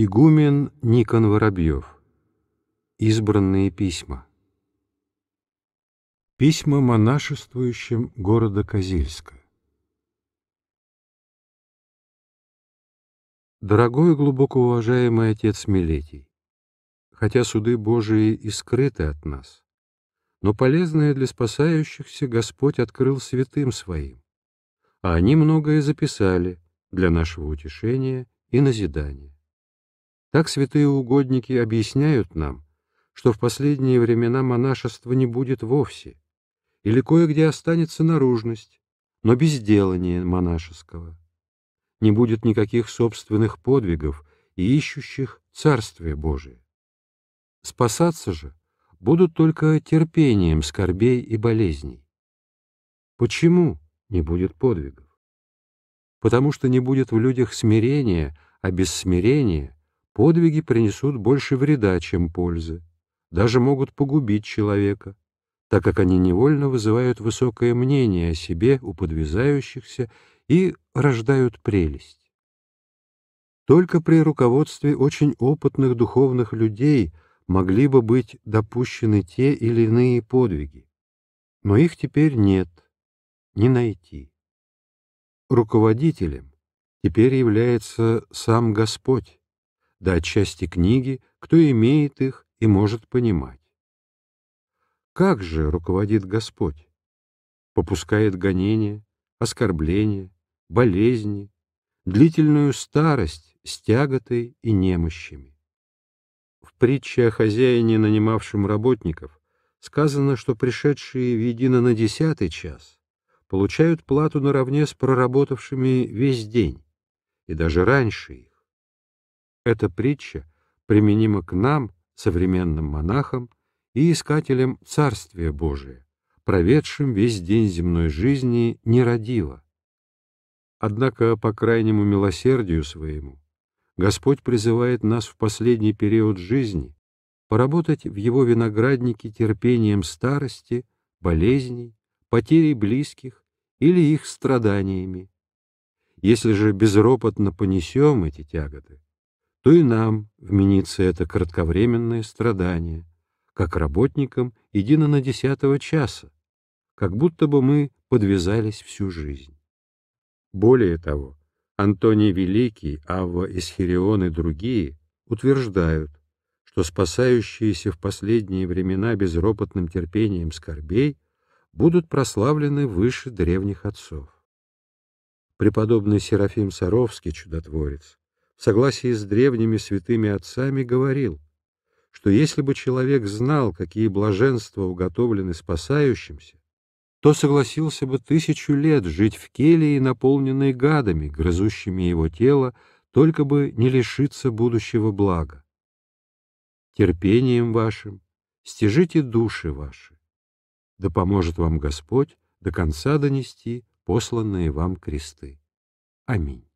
Игумен Никон Воробьев. Избранные письма. Письма монашествующим города Козельска. Дорогой и глубоко уважаемый отец Милетий, хотя суды Божии и скрыты от нас, но полезное для спасающихся Господь открыл святым своим, а они многое записали для нашего утешения и назидания. Так святые угодники объясняют нам, что в последние времена монашества не будет вовсе, или кое-где останется наружность, но безделание монашеского. Не будет никаких собственных подвигов и ищущих Царствие Божие. Спасаться же будут только терпением скорбей и болезней. Почему не будет подвигов? Потому что не будет в людях смирения, а без смирения подвиги принесут больше вреда, чем пользы, даже могут погубить человека, так как они невольно вызывают высокое мнение о себе у подвязающихся и рождают прелесть. Только при руководстве очень опытных духовных людей могли бы быть допущены те или иные подвиги, но их теперь нет, не найти. Руководителем теперь является сам Господь, да отчасти книги, кто имеет их и может понимать. Как же руководит Господь? Попускает гонения, оскорбления, болезни, длительную старость с тяготой и немощами. В притче о хозяине, нанимавшем работников, сказано, что пришедшие в едино на десятый час получают плату наравне с проработавшими весь день, и даже раньше эта притча применима к нам, современным монахам и искателям Царствия Божия, проведшим весь день земной жизни нерадиво. Однако по крайнему милосердию своему Господь призывает нас в последний период жизни поработать в его винограднике терпением старости, болезней, потерей близких или их страданиями. Если же безропотно понесем эти тяготы, то и нам вменится это кратковременное страдание, как работникам едино на десятого часа, как будто бы мы подвязались всю жизнь. Более того, Антоний Великий, Авва Исхирион и другие утверждают, что спасающиеся в последние времена безропотным терпением скорбей будут прославлены выше древних отцов. Преподобный Серафим Саровский, чудотворец, в согласии с древними святыми отцами говорил, что если бы человек знал, какие блаженства уготовлены спасающимся, то согласился бы тысячу лет жить в келии, наполненной гадами, грызущими его тело, только бы не лишиться будущего блага. Терпением вашим стяжите души ваши, да поможет вам Господь до конца донести посланные вам кресты. Аминь.